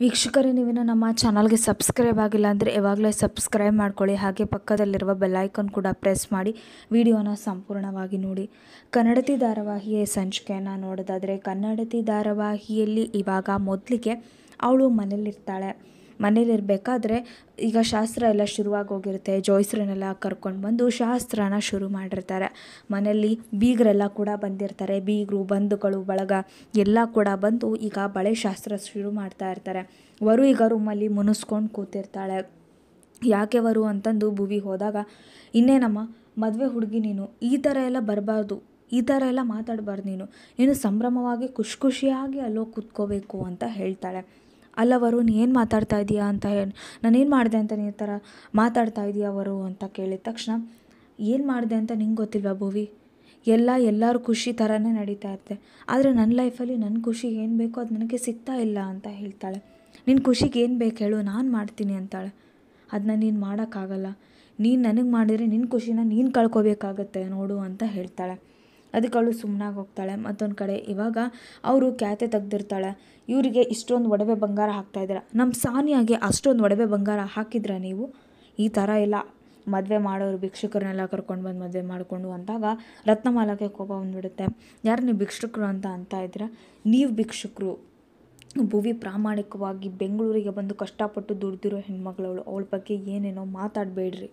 ವೀಕ್ಷಕರೇ ನೀವೇನು ನಮ್ಮ ಚಾನಲ್ಗೆ ಸಬ್ಸ್ಕ್ರೈಬ್ ಆಗಿಲ್ಲ ಅಂದರೆ ಯಾವಾಗಲೇ ಸಬ್ಸ್ಕ್ರೈಬ್ ಮಾಡ್ಕೊಳ್ಳಿ ಹಾಗೆ ಪಕ್ಕದಲ್ಲಿರುವ ಬೆಲ್ಲೈಕನ್ ಕೂಡ ಪ್ರೆಸ್ ಮಾಡಿ ವಿಡಿಯೋನ ಸಂಪೂರ್ಣವಾಗಿ ನೋಡಿ ಕನ್ನಡತಿ ಧಾರಾವಾಹಿಯ ಸಂಚಿಕೆಯನ್ನು ನೋಡೋದಾದರೆ ಕನ್ನಡತಿ ಧಾರಾವಾಹಿಯಲ್ಲಿ ಇವಾಗ ಮೊದಲಿಗೆ ಅವಳು ಮನೆಯಲ್ಲಿರ್ತಾಳೆ ಮನೇಲಿರಬೇಕಾದ್ರೆ ಈಗ ಶಾಸ್ತ್ರ ಎಲ್ಲ ಶುರುವಾಗಿ ಹೋಗಿರುತ್ತೆ ಕರ್ಕೊಂಡು ಬಂದು ಶಾಸ್ತ್ರನ ಶುರು ಮಾಡಿರ್ತಾರೆ ಮನೆಯಲ್ಲಿ ಬೀಗರೆಲ್ಲ ಕೂಡ ಬಂದಿರ್ತಾರೆ ಬೀಗರು ಬಂಧುಗಳು ಬಳಗ ಎಲ್ಲ ಕೂಡ ಬಂದು ಈಗ ಬಳೆ ಶಾಸ್ತ್ರ ಶುರು ಮಾಡ್ತಾ ಇರ್ತಾರೆ ವರು ಈಗ ರೂಮಲ್ಲಿ ಮುನಿಸ್ಕೊಂಡು ಕೂತಿರ್ತಾಳೆ ಯಾಕೆ ವರು ಅಂತಂದು ಭುವಿ ಹೋದಾಗ ಇನ್ನೇನಮ್ಮ ಮದುವೆ ಹುಡುಗಿ ನೀನು ಈ ಥರ ಎಲ್ಲ ಬರಬಾರ್ದು ಈ ಥರ ಎಲ್ಲ ಮಾತಾಡಬಾರ್ದು ನೀನು ಏನು ಸಂಭ್ರಮವಾಗಿ ಖುಷಿ ಖುಷಿಯಾಗಿ ಅಲ್ಲೋಗಿ ಕೂತ್ಕೋಬೇಕು ಅಂತ ಹೇಳ್ತಾಳೆ ಅಲ್ಲ ನೀ ಏನು ಮಾತಾಡ್ತಾ ಇದೀಯಾ ಅಂತ ಹೇಳಿ ನಾನೇನು ಮಾಡಿದೆ ಅಂತ ನೀನು ಥರ ಮಾತಾಡ್ತಾ ಇದೀಯಾ ವರು ಅಂತ ಕೇಳಿದ ತಕ್ಷಣ ಏನು ಮಾಡಿದೆ ಅಂತ ನಿಂಗೆ ಗೊತ್ತಿಲ್ವಾ ಭೂವಿ ಎಲ್ಲ ಎಲ್ಲರೂ ಖುಷಿ ಥರನೇ ನಡೀತಾ ಇರುತ್ತೆ ಆದರೆ ನನ್ನ ಲೈಫಲ್ಲಿ ನನ್ನ ಖುಷಿ ಏನು ಬೇಕೋ ಅದು ನನಗೆ ಸಿಗ್ತಾ ಇಲ್ಲ ಅಂತ ಹೇಳ್ತಾಳೆ ನಿನ್ನ ಖುಷಿಗೆ ಏನು ಬೇಕು ಹೇಳು ನಾನು ಮಾಡ್ತೀನಿ ಅಂತಾಳೆ ಅದನ್ನ ನೀನು ಮಾಡೋಕ್ಕಾಗಲ್ಲ ನೀನು ನನಗೆ ಮಾಡಿದರೆ ನಿನ್ನ ಖುಷಿನ ನೀನು ಕಳ್ಕೊಬೇಕಾಗತ್ತೆ ನೋಡು ಅಂತ ಹೇಳ್ತಾಳೆ ಅದಕ್ಕೆ ಅವಳು ಸುಮ್ಮನಾಗಿ ಹೋಗ್ತಾಳೆ ಮತ್ತೊಂದು ಕಡೆ ಇವಾಗ ಅವರು ಕ್ಯಾತೆ ತೆಗ್ದಿರ್ತಾಳೆ ಇವರಿಗೆ ಇಷ್ಟೊಂದು ಒಡವೆ ಬಂಗಾರ ಹಾಕ್ತಾ ನಮ್ಮ ಸಾನಿಯಾಗೆ ಅಷ್ಟೊಂದು ಒಡವೆ ಬಂಗಾರ ಹಾಕಿದ್ರೆ ನೀವು ಈ ಥರ ಎಲ್ಲ ಮದುವೆ ಮಾಡೋರು ಭಿಕ್ಷುಕರನ್ನೆಲ್ಲ ಕರ್ಕೊಂಡು ಬಂದು ಮದುವೆ ಮಾಡಿಕೊಂಡು ಅಂದಾಗ ರತ್ನಮಾಲಕ್ಕೆ ಕೋಪ ಬಂದುಬಿಡುತ್ತೆ ಯಾರು ನೀವು ಭಿಕ್ಷುಕರು ಅಂತ ಅಂತ ಇದ್ದೀರಾ ನೀವು ಭಿಕ್ಷುಕರು ಭುವಿ ಪ್ರಾಮಾಣಿಕವಾಗಿ ಬೆಂಗಳೂರಿಗೆ ಬಂದು ಕಷ್ಟಪಟ್ಟು ದುಡ್ದಿರೋ ಹೆಣ್ಮಗಳವಳು ಅವಳ ಬಗ್ಗೆ ಏನೇನೋ ಮಾತಾಡಬೇಡ್ರಿ